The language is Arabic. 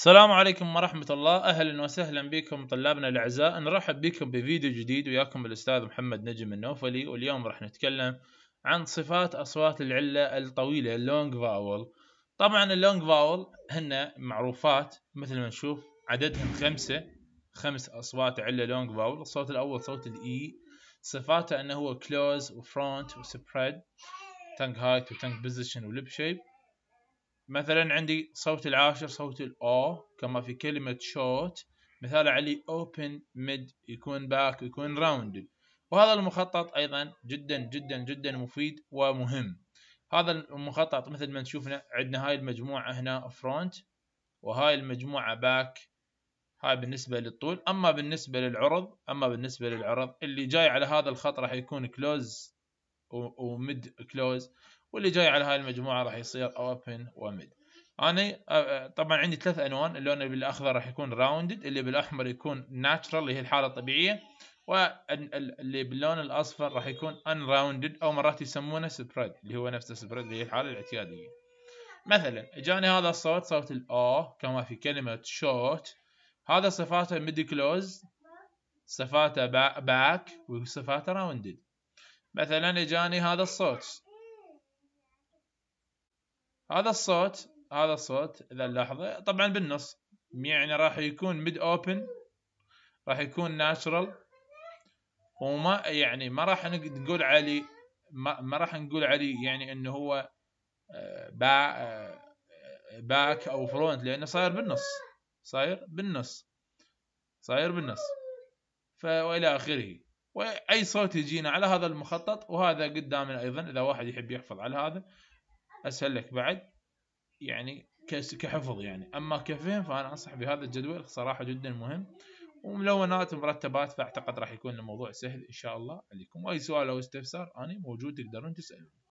السلام عليكم ورحمة الله أهلا وسهلا بكم طلابنا الأعزاء نرحب بكم بفيديو جديد وياكم الأستاذ محمد نجم النوفلي واليوم راح نتكلم عن صفات أصوات العلة الطويلة اللونج فاول طبعا اللونج فاول هن معروفات مثل ما نشوف عددهم خمسة خمس أصوات علة لونج فاول الصوت الأول صوت الإي e. صفاته أنه هو كلوز وفرونت وسبريد تنج هايت وتنج بوزيشن وليب شيب مثلا عندي صوت العاشر صوت الأو كما في كلمة شوت مثال علي open mid يكون باك يكون round وهذا المخطط أيضا جدا جدا جدا مفيد ومهم هذا المخطط مثل ما تشوفنا عندنا هاي المجموعة هنا فرونت وهاي المجموعة باك هاي بالنسبة للطول أما بالنسبة للعرض أما بالنسبة للعرض اللي جاي على هذا الخط راح يكون كلوز وميد كلوز واللي جاي على هاي المجموعه راح يصير اوبن وميد انا طبعا عندي ثلاث انوان اللون بالاخضر راح يكون راوندد اللي بالاحمر يكون ناتشرال اللي هي الحاله الطبيعيه واللي باللون الاصفر راح يكون ان راوندد او مرات يسمونه سبريد اللي هو نفسه سبريد اللي هي الحاله الاعتياديه مثلا اجاني هذا الصوت صوت الاو كما في كلمه شوت هذا صفاته ميد كلوز صفاته باك وصفاته راوندد مثلا اجاني هذا الصوت هذا الصوت هذا الصوت اذا نلاحظه طبعا بالنص يعني راح يكون ميد اوبن راح يكون ناتشرال وما يعني ما راح نقول عليه ما, ما راح نقول عليه يعني انه هو آه، با باك آه، او فرونت لانه صاير بالنص صاير بالنص صاير بالنص فوالى اخره واي صوت يجينا على هذا المخطط وهذا قدامنا ايضا اذا واحد يحب يحفظ على هذا اسهل لك بعد يعني كحفظ يعني اما كفهم فانا انصح بهذا الجدول صراحه جدا مهم وملونات ومرتبات فاعتقد راح يكون الموضوع سهل ان شاء الله عليكم واي سؤال او استفسار انا موجود تقدرون تسالون